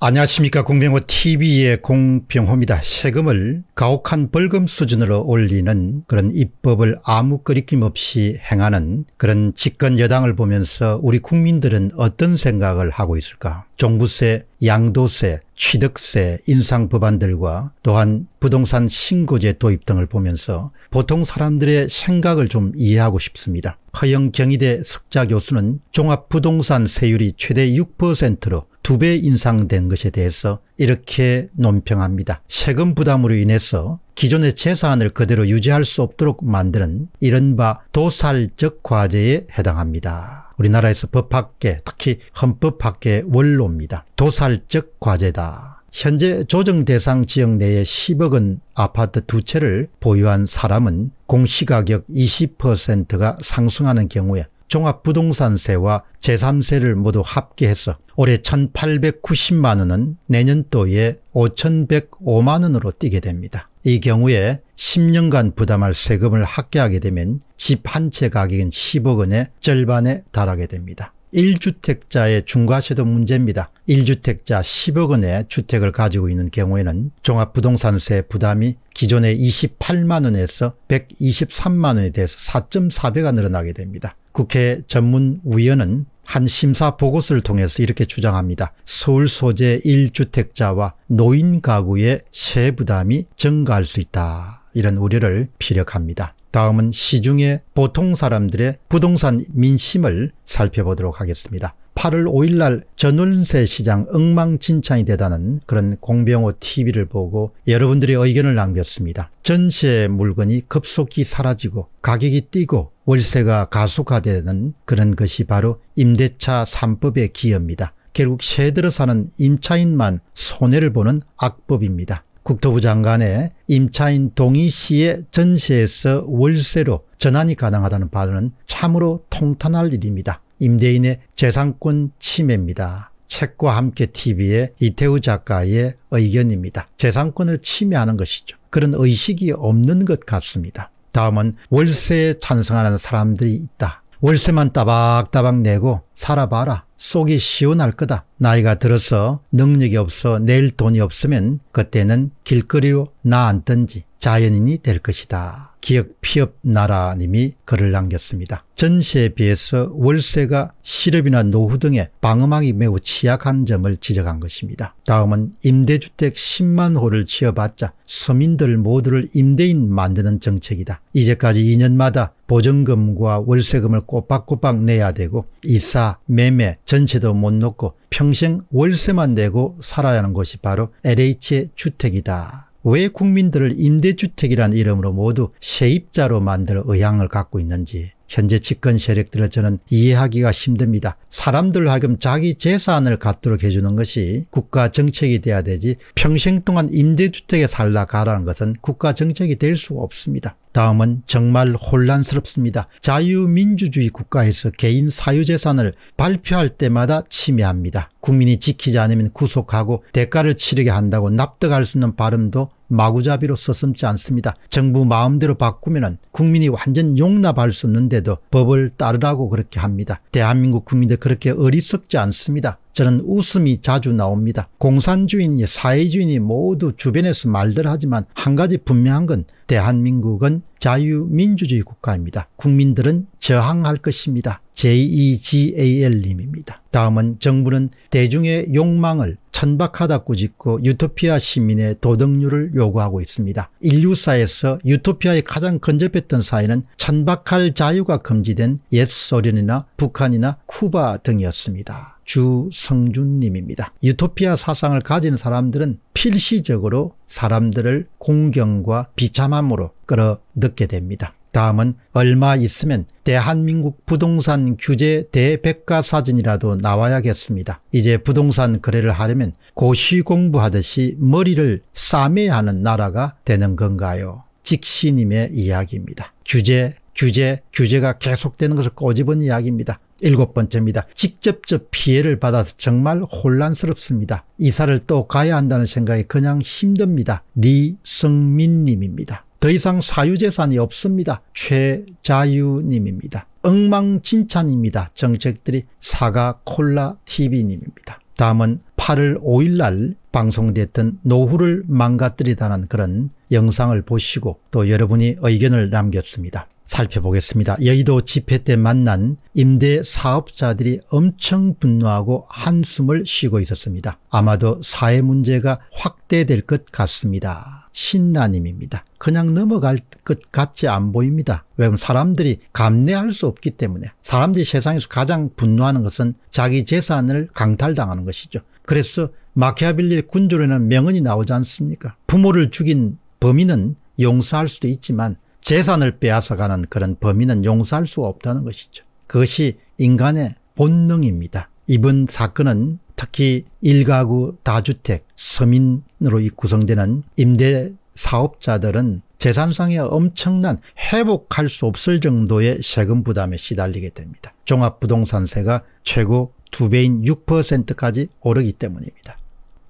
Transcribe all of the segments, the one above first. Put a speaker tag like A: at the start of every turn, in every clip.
A: 안녕하십니까 공병호 tv의 공병호입니다. 세금을 가혹한 벌금 수준으로 올리는 그런 입법을 아무 거리낌 없이 행하는 그런 집권 여당을 보면서 우리 국민들은 어떤 생각을 하고 있을까 종부세 양도세 취득세 인상 법안들과 또한 부동산 신고제 도입 등을 보면서 보통 사람들의 생각을 좀 이해하고 싶습니다. 허영 경희대 석자 교수는 종합부동산 세율이 최대 6%로 두배 인상된 것에 대해서 이렇게 논평합니다. 세금 부담으로 인해서 기존의 재산을 그대로 유지할 수 없도록 만드는 이른바 도살적 과제에 해당합니다. 우리나라에서 법학계 특히 헌법학계 원로입니다. 도살적 과제다. 현재 조정 대상 지역 내에 10억 원 아파트 두 채를 보유한 사람은 공시가격 20%가 상승하는 경우에 종합부동산세와 제3세를 모두 합계해서 올해 1890만 원은 내년도에 5105만 원으로 뛰게 됩니다. 이 경우에 10년간 부담할 세금을 합계하게 되면 집 한 채 가격인 10억 원의 절반에 달하게 됩니다. 1주택자의 중과세도 문제입니다. 1주택자 10억 원의 주택을 가지고 있는 경우에는 종합부동산세 부담이 기존의 28만 원에서 123만 원에 대해서 4.4배가 늘어나게 됩니다. 국회 전문위원은 한 심사 보고서를 통해서 이렇게 주장합니다. 서울 소재 1주택자와 노인 가구의 세 부담이 증가할 수 있다. 이런 우려를 피력합니다. 다음은 시중의 보통 사람들의 부동산 민심을 살펴보도록 하겠습니다. 8월 5일날 전월세 시장 엉망진창이 되다는 그런 공병호 TV를 보고 여러분들의 의견을 남겼습니다. 전세 물건이 급속히 사라지고 가격이 뛰고 월세가 가속화되는 그런 것이 바로 임대차 3법의 기여입니다. 결국 새 들어 사는 임차인만 손해를 보는 악법입니다. 국토부 장관의 임차인 동희씨의 전세에서 월세로 전환이 가능하다는 발언은 참으로 통탄할 일입니다. 임대인의 재산권 침해입니다. 책과 함께 TV의 이태우 작가의 의견입니다. 재산권을 침해하는 것이죠. 그런 의식이 없는 것 같습니다. 다음은 월세에 찬성하는 사람들이 있다. 월세만 따박따박 내고 살아봐라. 속이 시원할 거다. 나이가 들어서 능력이 없어 낼 돈이 없으면 그때는 길거리로 나앉든지 자연인이 될 것이다. 기억 피업 나라님이 글을 남겼습니다. 전세에 비해서 월세가 실업이나 노후 등의 방어망이 매우 취약한 점을 지적한 것입니다. 다음은 임대주택 10만 호를 지어봤자 서민들 모두를 임대인 만드는 정책이다. 이제까지 2년마다 보증금과 월세금을 꼬박꼬박 내야 되고 이사, 매매 전체도 못 놓고 평생 월세만 내고 살아야 하는 것이 바로 LH의 주택이다. 왜 국민들을 임대주택이란 이름으로 모두 세입자로 만들 의향을 갖고 있는지 현재 집권 세력들을 저는 이해하기가 힘듭니다. 사람들 하금 여 자기 재산을 갖도록 해주는 것이 국가 정책이 돼야 되지 평생 동안 임대주택에 살라 가라는 것은 국가 정책이 될 수가 없습니다. 다음은 정말 혼란스럽습니다. 자유민주주의 국가에서 개인 사유재산을 발표할 때마다 침해합니다. 국민이 지키지 않으면 구속하고 대가를 치르게 한다고 납득할 수 있는 발음도 마구잡이로 서슴지 않습니다. 정부 마음대로 바꾸면 국민이 완전 용납할 수있는데도 법을 따르라고 그렇게 합니다. 대한민국 국민들 그렇게 어리석지 않습니다. 저는 웃음이 자주 나옵니다. 공산주의니 사회주의니 모두 주변에서 말들 하지만 한 가지 분명한 건 대한민국은 자유민주주의 국가입니다. 국민들은 저항할 것입니다. JEGAL님입니다. 다음은 정부는 대중의 욕망을 천박하다 꾸짖고 유토피아 시민의 도덕률을 요구하고 있습니다. 인류사에서 유토피아에 가장 근접했던 사회는 천박할 자유가 금지된 옛 소련이나 북한이나 쿠바 등이었습니다. 주성준님입니다. 유토피아 사상을 가진 사람들은 필시적으로 사람들을 공경과 비참함으로 끌어넣게 됩니다. 다음은 얼마 있으면 대한민국 부동산 규제 대백과사진이라도 나와야겠습니다. 이제 부동산 거래를 하려면 고시공부하듯이 머리를 싸매야 하는 나라가 되는 건가요? 직시님의 이야기입니다. 규제, 규제, 규제가 계속되는 것을 꼬집은 이야기입니다. 일곱 번째입니다. 직접적 피해를 받아서 정말 혼란스럽습니다. 이사를 또 가야 한다는 생각이 그냥 힘듭니다. 리성민님입니다. 더 이상 사유재산이 없습니다. 최자유님입니다. 엉망진창입니다. 정책들이 사과콜라TV님입니다. 다음은 8월 5일날 방송됐던 노후를 망가뜨리다는 그런 영상을 보시고 또 여러분이 의견을 남겼습니다. 살펴보겠습니다. 여의도 집회 때 만난 임대 사업자들이 엄청 분노하고 한숨을 쉬고 있었습니다. 아마도 사회 문제가 확대될 것 같습니다. 신나님입니다. 그냥 넘어갈 것 같지 안 보입니다. 왜냐하면 사람들이 감내할 수 없기 때문에 사람들이 세상에서 가장 분노하는 것은 자기 재산을 강탈당하는 것이죠. 그래서 마키아빌리의 군주라는 명언이 나오지 않습니까? 부모를 죽인 범인은 용서할 수도 있지만 재산을 빼앗아가는 그런 범인은 용서할 수가 없다는 것이죠. 그것이 인간의 본능입니다. 이번 사건은 특히 일가구 다주택 서민으로 구성되는 임대 사업자들은 재산상의 엄청난 회복할 수 없을 정도의 세금 부담에 시달리게 됩니다. 종합부동산세가 최고 2배인 6%까지 오르기 때문입니다.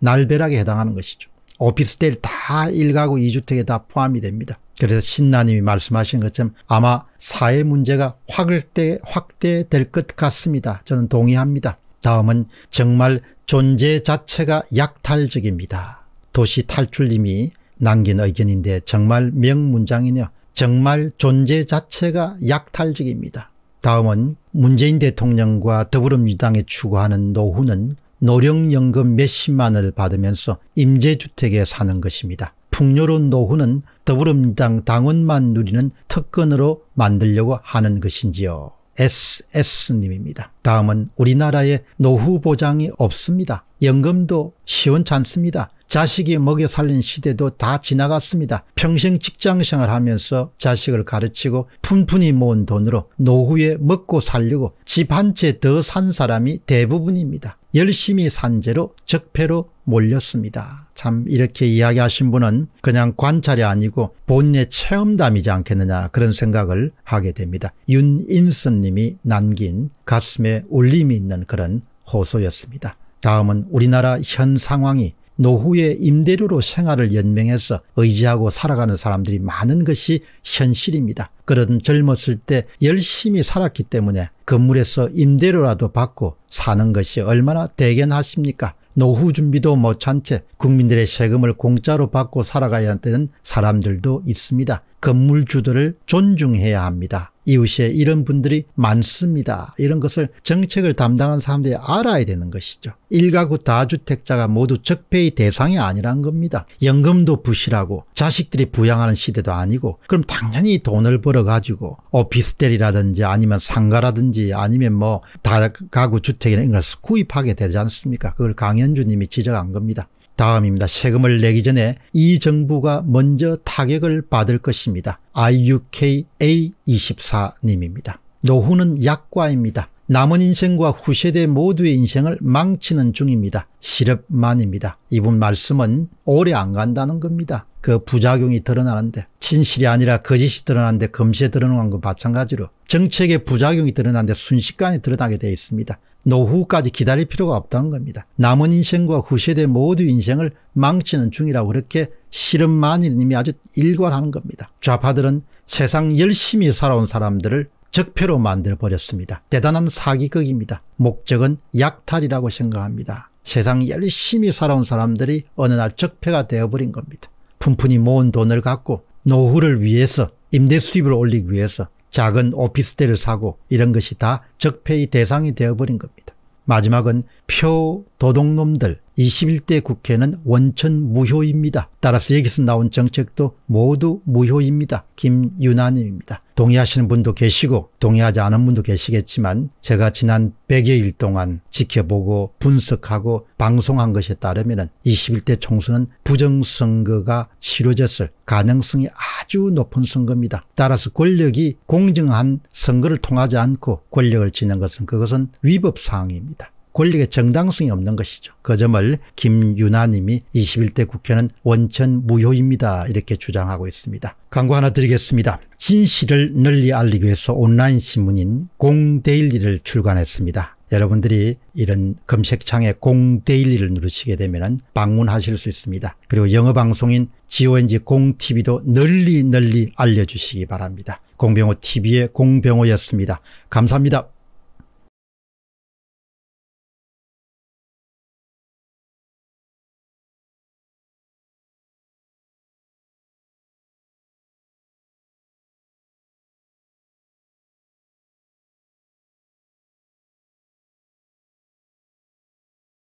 A: 날벼락에 해당하는 것이죠. 오피스텔 다 1가구 2주택에 다 포함이 됩니다. 그래서 신나님이 말씀하신 것처럼 아마 사회 문제가 확대, 확대될 것 같습니다. 저는 동의합니다. 다음은 정말 존재 자체가 약탈적입니다. 도시 탈출님이 남긴 의견인데 정말 명문장이네요. 정말 존재 자체가 약탈적입니다. 다음은 문재인 대통령과 더불어민주당이 추구하는 노후는 노령연금 몇십만을 받으면서 임대주택에 사는 것입니다. 풍요로운 노후는 더불어민주당 당원만 누리는 특권으로 만들려고 하는 것인지요. SS님입니다. 다음은 우리나라에 노후 보장이 없습니다. 연금도 시원찮습니다. 자식이 먹여 살린 시대도 다 지나갔습니다. 평생 직장 생활하면서 자식을 가르치고 푼푼히 모은 돈으로 노후에 먹고 살려고 집 한 채 더 산 사람이 대부분입니다. 열심히 산 죄로 적폐로 몰렸습니다. 참 이렇게 이야기하신 분은 그냥 관찰이 아니고 본인의 체험담이지 않겠느냐 그런 생각을 하게 됩니다. 윤인선 님이 남긴 가슴에 울림이 있는 그런 호소였습니다. 다음은 우리나라 현 상황이 노후의 임대료로 생활을 연명해서 의지하고 살아가는 사람들이 많은 것이 현실입니다. 그런 젊었을 때 열심히 살았기 때문에 건물에서 임대료라도 받고 사는 것이 얼마나 대견하십니까? 노후 준비도 못한 채 국민들의 세금을 공짜로 받고 살아가야 하는 사람들도 있습니다. 건물주들을 존중해야 합니다. 이웃에 이런 분들이 많습니다. 이런 것을 정책을 담당한 사람들이 알아야 되는 것이죠. 1가구 다주택자가 모두 적폐의 대상이 아니란 겁니다. 연금도 부실하고 자식들이 부양하는 시대도 아니고 그럼 당연히 돈을 벌어가지고 오피스텔이라든지 아니면 상가라든지 아니면 뭐 다가구 주택이나 이런 걸 구입하게 되지 않습니까? 그걸 강현주님이 지적한 겁니다. 다음입니다. 세금을 내기 전에 이 정부가 먼저 타격을 받을 것입니다. IUKA24님입니다. 노후는 약과입니다. 남은 인생과 후세대 모두의 인생을 망치는 중입니다. 실업만입니다. 이분 말씀은 오래 안 간다는 겁니다. 그 부작용이 드러나는데 진실이 아니라 거짓이 드러나는데 금세 드러난 것 마찬가지로 정책의 부작용이 드러나는데 순식간에 드러나게 되어 있습니다. 노후까지 기다릴 필요가 없다는 겁니다. 남은 인생과 후세대 모두 인생을 망치는 중이라고 그렇게 실험만님이 일 아주 일괄하는 겁니다. 좌파들은 세상 열심히 살아온 사람들을 적폐로 만들어버렸습니다. 대단한 사기극입니다. 목적은 약탈이라고 생각합니다. 세상 열심히 살아온 사람들이 어느 날 적폐가 되어버린 겁니다. 푼푼히 모은 돈을 갖고 노후를 위해서 임대 수입을 올리기 위해서 작은 오피스텔을 사고 이런 것이 다 적폐의 대상이 되어버린 겁니다. 마지막은 표 도둑놈들 21대 국회는 원천 무효입니다. 따라서 여기서 나온 정책도 모두 무효입니다. 김윤아님입니다. 동의하시는 분도 계시고 동의하지 않은 분도 계시겠지만 제가 지난 100여일 동안 지켜보고 분석하고 방송한 것에 따르면 21대 총선은 부정선거가 치러졌을 가능성이 아주 높은 선거입니다. 따라서 권력이 공정한 선거를 통하지 않고 권력을 지는 것은 그것은 위법사항입니다. 권력의 정당성이 없는 것이죠. 그 점을 김윤아님이 21대 국회는 원천 무효입니다. 이렇게 주장하고 있습니다. 광고 하나 드리겠습니다. 진실을 널리 알리기 위해서 온라인 신문인 공데일리를 출간했습니다. 여러분들이 이런 검색창에 공데일리를 누르시게 되면 방문하실 수 있습니다. 그리고 영어방송인 GONG 공TV도 널리 널리 알려주시기 바랍니다. 공병호TV의 공병호였습니다. 감사합니다.